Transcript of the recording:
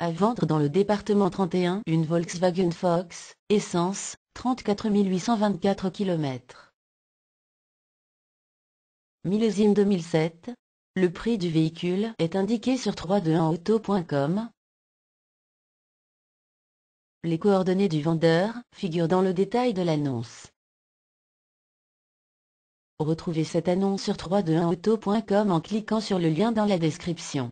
À vendre dans le département 31 une Volkswagen Fox, essence, 34 824 km. Millésime 2007. Le prix du véhicule est indiqué sur 321auto.com. Les coordonnées du vendeur figurent dans le détail de l'annonce. Retrouvez cette annonce sur 321auto.com en cliquant sur le lien dans la description.